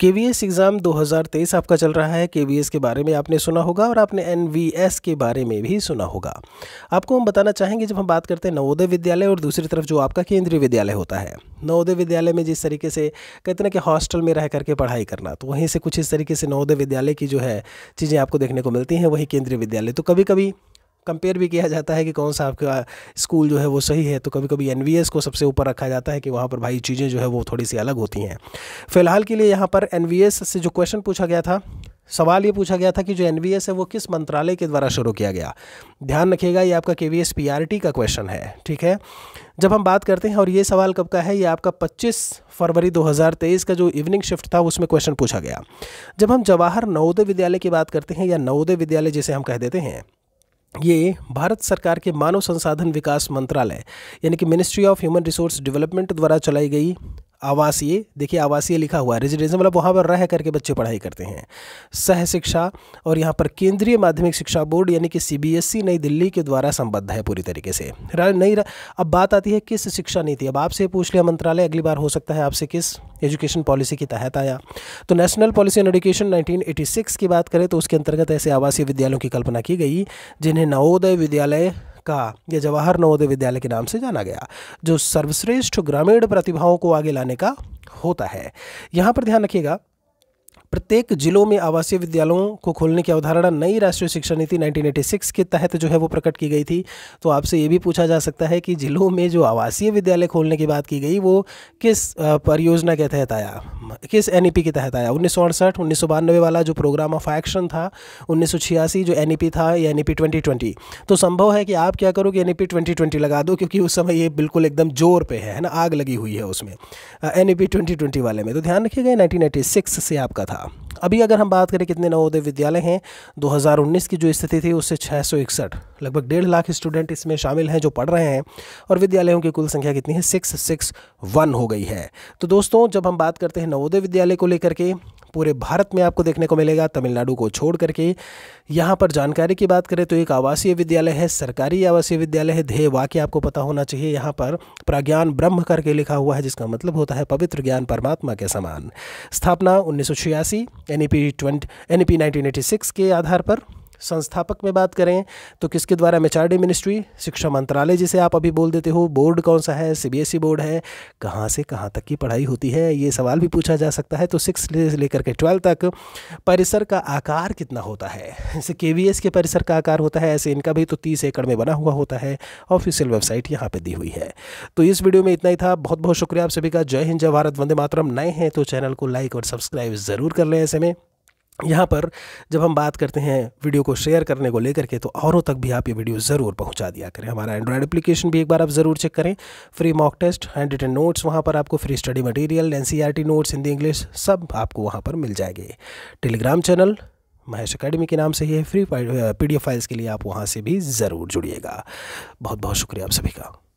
के V S exam 2023 आपका चल रहा है के वी एस के बारे में आपने सुना होगा और आपने एन वी एस के बारे में भी सुना होगा आपको हम बताना चाहेंगे जब हम बात करते हैं नवोदय विद्यालय और दूसरी तरफ जो आपका केंद्रीय विद्यालय होता है नवोदय विद्यालय में जिस तरीके से कहते ना कि हॉस्टल में रह करके पढ़ाई करना तो वहीं से कुछ इस तरीके से नवोदय विद्यालय की जो है चीज़ें आपको देखने को मिलती हैं वहीं केंद्रीय विद्यालय तो कभी कभी कंपेयर भी किया जाता है कि कौन सा आपका स्कूल जो है वो सही है तो कभी कभी एन को सबसे ऊपर रखा जाता है कि वहाँ पर भाई चीज़ें जो है वो थोड़ी सी अलग होती हैं फिलहाल के लिए यहाँ पर एन से जो क्वेश्चन पूछा गया था सवाल ये पूछा गया था कि जो एन है वो किस मंत्रालय के द्वारा शुरू किया गया ध्यान रखिएगा ये आपका के वी का क्वेश्चन है ठीक है जब हम बात करते हैं और ये सवाल कब का है ये आपका 25 फरवरी 2023 का जो इवनिंग शिफ्ट था उसमें क्वेश्चन पूछा गया जब हम जवाहर नवोदय विद्यालय की बात करते हैं या नवोदय विद्यालय जिसे हम कह देते हैं ये भारत सरकार के मानव संसाधन विकास मंत्रालय यानी कि ministry of human resource development द्वारा चलाई गई आवासीय देखिए आवासीय लिखा हुआ है रेजिडेंसी मतलब वहाँ पर रह करके बच्चे पढ़ाई करते हैं सह शिक्षा और यहाँ पर केंद्रीय माध्यमिक शिक्षा बोर्ड यानी कि सीबीएसई e नई दिल्ली के द्वारा संबद्ध है पूरी तरीके से नई अब बात आती है किस शिक्षा नीति अब आपसे पूछ लिया मंत्रालय अगली बार हो सकता है आपसे किस एजुकेशन पॉलिसी के तहत आया तो नेशनल पॉलिसी ऑन एजुकेशन 1986 की बात करें तो उसके अंतर्गत ऐसे आवासीय विद्यालयों की कल्पना की गई जिन्हें नवोदय विद्यालय का यह जवाहर नवोदय विद्यालय के नाम से जाना गया जो सर्वश्रेष्ठ ग्रामीण प्रतिभाओं को आगे लाने का होता है यहाँ पर ध्यान रखिएगा प्रत्येक जिलों में आवासीय विद्यालयों को खोलने की अवधारणा नई राष्ट्रीय शिक्षा नीति 1986 के तहत जो है वो प्रकट की गई थी तो आपसे ये भी पूछा जा सकता है कि जिलों में जो आवासीय विद्यालय खोलने की बात की गई वो किस परियोजना के तहत आया किस एन e के तहत आया उन्नीस सौ अड़सठ उन्नीस सौ बानवे वाला जो प्रोग्राम ऑफ एक्शन था उन्नीस सौ छियासी जो एन e था या एन ट्वेंटी ट्वेंटी तो संभव है कि आप क्या करो कि एन ट्वेंटी ट्वेंटी लगा दो क्योंकि उस समय ये बिल्कुल एकदम जोर पे है ना आग लगी हुई है उसमें एन ट्वेंटी ट्वेंटी वाले में तो ध्यान रखिएगा नाइनटीन सिक्स से आपका था अभी अगर हम बात करें कितने नवोदय विद्यालय हैं 2019 की जो स्थिति थी उससे छः लगभग डेढ़ लाख स्टूडेंट इसमें शामिल हैं जो पढ़ रहे हैं और विद्यालयों की कुल संख्या कितनी है सिक्स सिक्स वन हो गई है तो दोस्तों जब हम बात करते हैं नवोदय विद्यालय को लेकर के पूरे भारत में आपको देखने को मिलेगा तमिलनाडु को छोड़ करके यहाँ पर जानकारी की बात करें तो एक आवासीय विद्यालय है सरकारी आवासीय विद्यालय है ध्येय वाक्य आपको पता होना चाहिए यहाँ पर प्राज्ञान ब्रह्म करके लिखा हुआ है जिसका मतलब होता है पवित्र ज्ञान परमात्मा के समान स्थापना उन्नीस सौ छियासी N E P twenty N E P nineteen eighty six के आधार पर संस्थापक में बात करें तो किसके द्वारा एम मिनिस्ट्री शिक्षा मंत्रालय जिसे आप अभी बोल देते हो बोर्ड कौन सा है सीबीएसई बोर्ड है कहाँ से कहाँ तक की पढ़ाई होती है ये सवाल भी पूछा जा सकता है तो सिक्स लेकर के ट्वेल्व तक परिसर का आकार कितना होता है जैसे के के परिसर का आकार होता है ऐसे इनका भी तो तीस एकड़ में बना हुआ होता है ऑफिशियल वेबसाइट यहाँ पर दी हुई है तो इस वीडियो में इतना ही था बहुत बहुत शुक्रिया आप सभी का जय हिंद जय भारत वंदे मातरम नए हैं तो चैनल को लाइक और सब्सक्राइब ज़रूर कर लें ऐसे में यहाँ पर जब हम बात करते हैं वीडियो को शेयर करने को लेकर के तो औरों तक भी आप ये वीडियो ज़रूर पहुँचा दिया करें हमारा एंड्रॉयड एप्लीकेशन भी एक बार आप ज़रूर चेक करें free mock test hand written notes वहाँ पर आपको free study material and notes Hindi English सब आपको वहाँ पर मिल जाएंगे टेलीग्राम चैनल महेश अकेडमी के नाम से ही है फ्री पी फाइल्स के लिए आप वहाँ से भी ज़रूर जुड़िएगा बहुत बहुत शुक्रिया आप सभी का